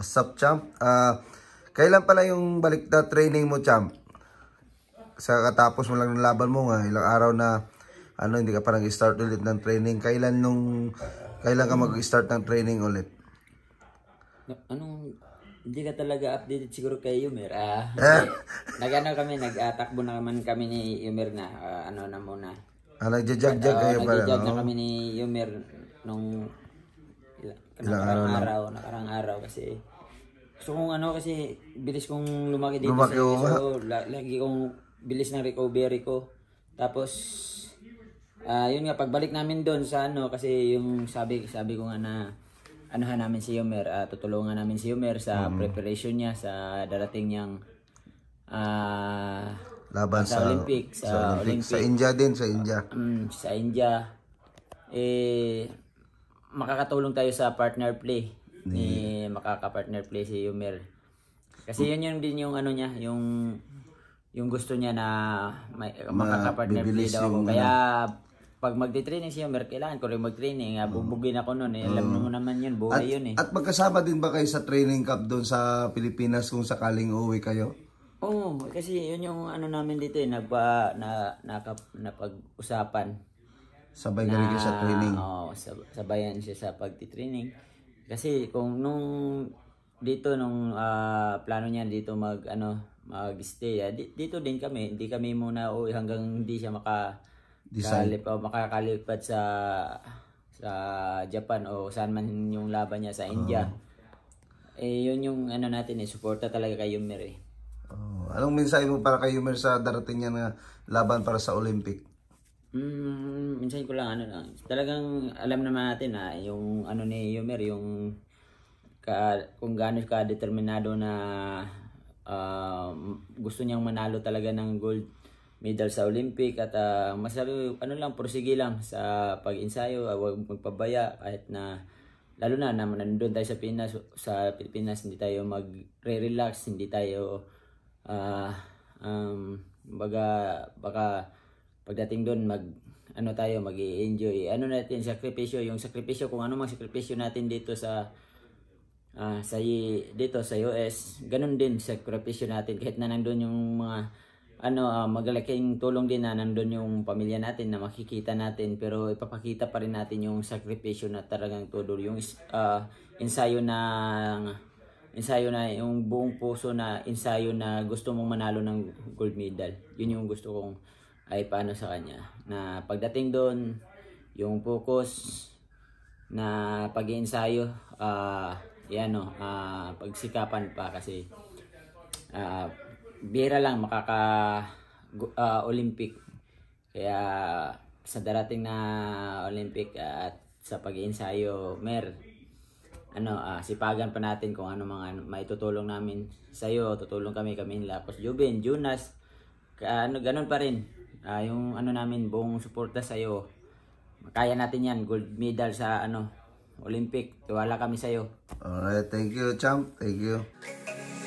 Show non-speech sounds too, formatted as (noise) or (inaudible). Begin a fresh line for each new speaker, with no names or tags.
What's up, champ? Uh, kailan pala yung balik na ah, training mo, champ? Sa katapos mo lang ng laban mo nga, ilang araw na ano, hindi ka parang start ulit ng training. Kailan nung kailan ka mag-start ng training ulit?
Anong hindi ka talaga updated siguro kay Yumer. Ah, (laughs) eh? Nag-ano kami, nag-atakbo na naman kami ni Yumer na. Uh, ano na muna. Ah, nagja-jog-jog kayo uh, pala. nagja no? na kami ni Yumer nung ilang, ilang araw, araw, nakarang araw kasi So kung ano kasi bilis kong lumaki dito lumaki sa ko. So, lagi kong bilis ng recovery ko. Tapos uh, yun nga pagbalik namin doon sa ano kasi yung sabi sabi ko nga na anuhan namin si Yomer, uh, ah, tutulungan namin si Yomer sa mm. preparation niya sa darating niyang uh, laban sa, sa Olympics, sa, sa Olympics. Sa India din,
sa India. Uh, um,
sa India eh makakatulong tayo sa partner play ni makaka-partner play si Yumer. Kasi yun yung din yung ano niya, yung yung gusto niya na may, makakapartner play daw ako. Kaya ano. pag magte-training si Yumer, kailangan ko rin mag-training. Uh, ah, bubugin ako noon. Eh. Alam mm. mo naman yun, buhay at, yun eh. At
magkasama din ba kayo sa training camp doon sa Pilipinas kung sakaling uuwi kayo?
Oo, oh, kasi yun yung ano namin dito eh, nagpa, na, nakap, napag-usapan. Sabay na, rin sa training? Oo, oh, sab- sabayan siya sa pagti-training. Kasi kung nung dito nung uh, plano niya dito mag ano magstay uh, dito din kami hindi kami muna uwi hanggang hindi siya maka kalip, o makakalipad sa sa Japan o saan man yung laban niya sa ah. India uh, eh yun yung ano natin eh suporta talaga kay Yumer eh uh, anong
mensahe mo para kay Yumer sa darating niya na laban para sa Olympic
Mm, minsan ko lang ano lang. Talagang alam naman natin na yung ano ni Yomer yung ka, kung gaano ka determinado na uh, gusto niyang manalo talaga ng gold medal sa Olympic at uh, masabi ano lang prosige lang sa pag-ensayo ah, huwag magpabaya kahit na lalo na naman nandoon tayo sa Pinas sa Pilipinas hindi tayo mag relax hindi tayo uh, um, baga baka pagdating doon mag ano tayo mag enjoy ano natin sakripisyo yung sakripisyo kung ano mang sakripisyo natin dito sa uh, sa dito sa US ganun din sakripisyo natin kahit na nandoon yung mga ano uh, magalaking tulong din na nandoon yung pamilya natin na makikita natin pero ipapakita pa rin natin yung sakripisyo na talagang todo yung uh, ensayo ng ensayo na yung buong puso na ensayo na gusto mong manalo ng gold medal. Yun yung gusto kong ay paano sa kanya. Na pagdating doon, yung focus na pag-iensayo, uh, ah, yan o, uh, ah, pagsikapan pa kasi uh, ah, bira lang makaka uh, Olympic. Kaya sa darating na Olympic at sa pag-iensayo, mer, ano, uh, sipagan pa natin kung ano mga ano, maitutulong namin sa'yo. Tutulong kami, kami, Lapos Jubin, Junas, uh, ano, ganun pa rin uh, yung ano namin buong suporta sa iyo. Kaya natin 'yan, gold medal sa ano Olympic. Tiwala kami sa iyo.
Alright, thank you, champ. Thank you.